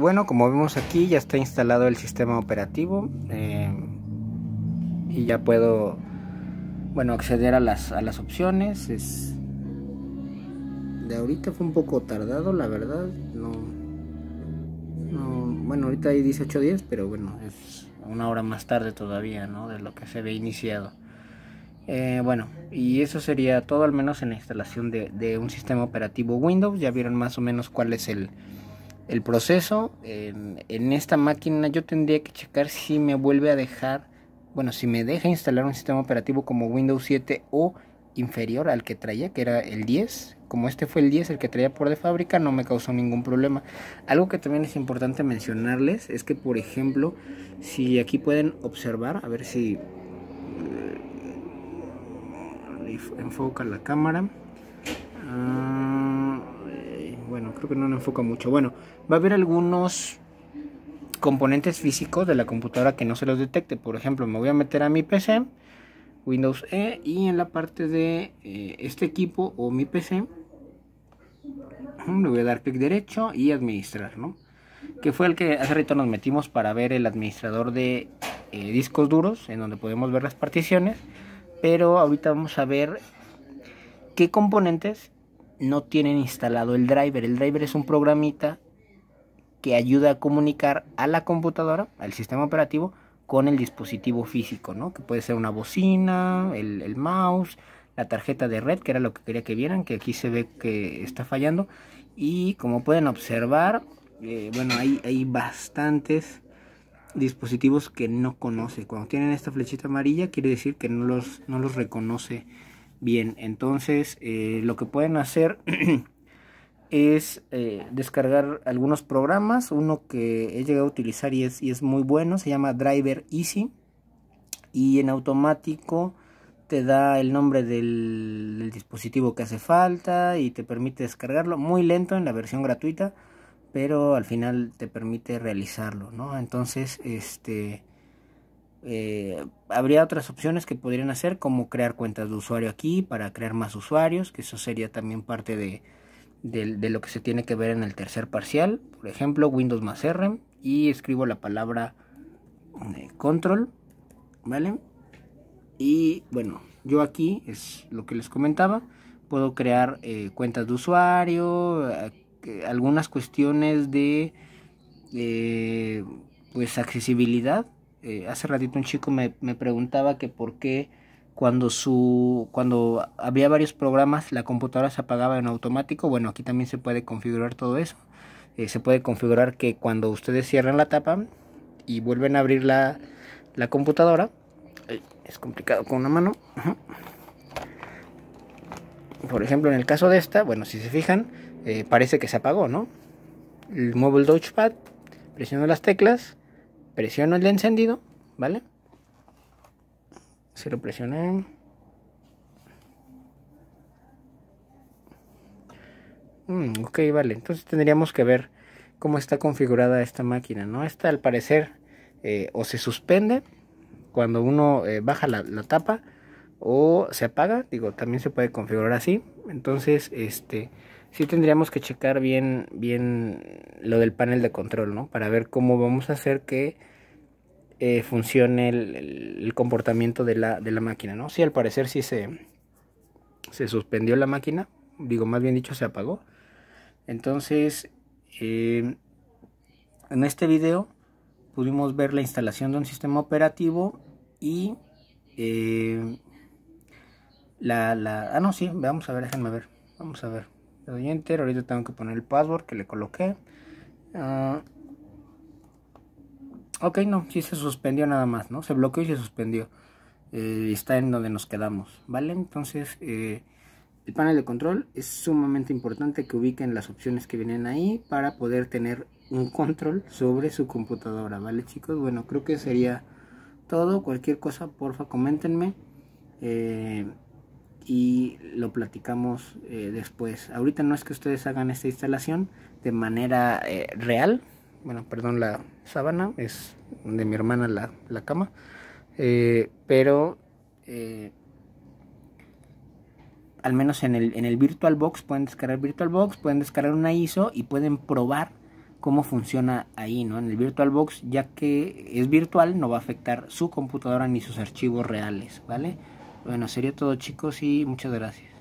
Bueno, como vemos aquí ya está instalado el sistema operativo eh, y ya puedo bueno, acceder a las, a las opciones. Es... De ahorita fue un poco tardado, la verdad. No, no, bueno, ahorita hay 18 días, pero bueno, es una hora más tarde todavía, ¿no? De lo que se ve iniciado. Eh, bueno, y eso sería todo al menos en la instalación de, de un sistema operativo Windows. Ya vieron más o menos cuál es el el proceso. En, esta máquina yo tendría que checar si me vuelve a dejar, bueno, si me deja instalar un sistema operativo como Windows 7 o inferior al que traía, que era el 10. Como este fue el 10, el que traía por de fábrica, no me causó ningún problema. Algo que también es importante mencionarles es que, por ejemplo, si aquí pueden observar, a ver si eh, enfoca la cámara. Ah, creo que no lo enfoca mucho. Bueno, va a haber algunos componentes físicos de la computadora que no se los detecte. Por ejemplo, me voy a meter a mi PC, Windows E, y en la parte de eh, este equipo o mi PC, le voy a dar clic derecho y administrar, ¿no? Que fue el que hace rato nos metimos para ver el administrador de eh, discos duros, en donde podemos ver las particiones. Pero ahorita vamos a ver qué componentes no tienen instalado el driver. El driver es un programita que ayuda a comunicar a la computadora, al sistema operativo, con el dispositivo físico, ¿no? Que puede ser una bocina, el, el mouse, la tarjeta de red, que era lo que quería que vieran, que aquí se ve que está fallando. Y como pueden observar, eh, bueno, hay, hay bastantes dispositivos que no conoce. Cuando tienen esta flechita amarilla, quiere decir que no los, no los reconoce Bien, entonces eh, lo que pueden hacer es eh, descargar algunos programas. Uno que he llegado a utilizar y es, y es muy bueno, se llama Driver Easy. Y en automático te da el nombre del, del, dispositivo que hace falta y te permite descargarlo. Muy lento en la versión gratuita, pero al final te permite realizarlo, ¿no? Entonces, este eh, habría otras opciones que podrían hacer, como crear cuentas de usuario aquí para crear más usuarios, que eso sería también parte de, lo que se tiene que ver en el tercer parcial. Por ejemplo, Windows más R y escribo la palabra eh, control, ¿vale? Y bueno, yo aquí es lo que les comentaba, puedo crear eh, cuentas de usuario, algunas cuestiones de pues accesibilidad eh, hace ratito un chico me, preguntaba que por qué cuando, su, cuando había varios programas la computadora se apagaba en automático. Bueno, aquí también se puede configurar todo eso. Eh, se puede configurar que cuando ustedes cierran la tapa y vuelven a abrir la, la computadora, es complicado con una mano. Por ejemplo, en el caso de esta, bueno, si se fijan, eh, parece que se apagó, ¿no? El móvil touchpad, Presionando las teclas presiono el encendido, ¿vale? Si lo presioné. Mm, ok, vale. Entonces tendríamos que ver cómo está configurada esta máquina, ¿no? Esta al parecer eh, o se suspende cuando uno eh, baja la, tapa o se apaga. Digo, también se puede configurar así. Entonces, este sí tendríamos que checar bien, bien lo del panel de control, ¿no? Para ver cómo vamos a hacer que eh, funcione el, comportamiento de la, máquina, ¿no? Sí, al parecer sí se, se suspendió la máquina, digo, más bien dicho, se apagó. Entonces, eh, en este video pudimos ver la instalación de un sistema operativo y... Eh, la, la, ah, no, sí, vamos a ver, déjenme ver, vamos a ver oyente, enter. Ahorita tengo que poner el password que le coloqué. Ah, ok, no, si se suspendió nada más, ¿no? Se bloqueó y se suspendió. Eh, está en donde nos quedamos, ¿vale? Entonces, eh, el panel de control es sumamente importante que ubiquen las opciones que vienen ahí para poder tener un control sobre su computadora, ¿vale chicos? Bueno, creo que sería todo. Cualquier cosa, porfa, coméntenme. Eh, y lo platicamos eh, después. Ahorita no es que ustedes hagan esta instalación de manera eh, real. Bueno, perdón, la sábana es de mi hermana la, la cama. Eh, pero al menos en el, en el VirtualBox pueden descargar VirtualBox, pueden descargar una ISO y pueden probar cómo funciona ahí, ¿no? En el VirtualBox, ya que es virtual, no va a afectar su computadora ni sus archivos reales, ¿vale? Bueno, sería todo chicos y muchas gracias.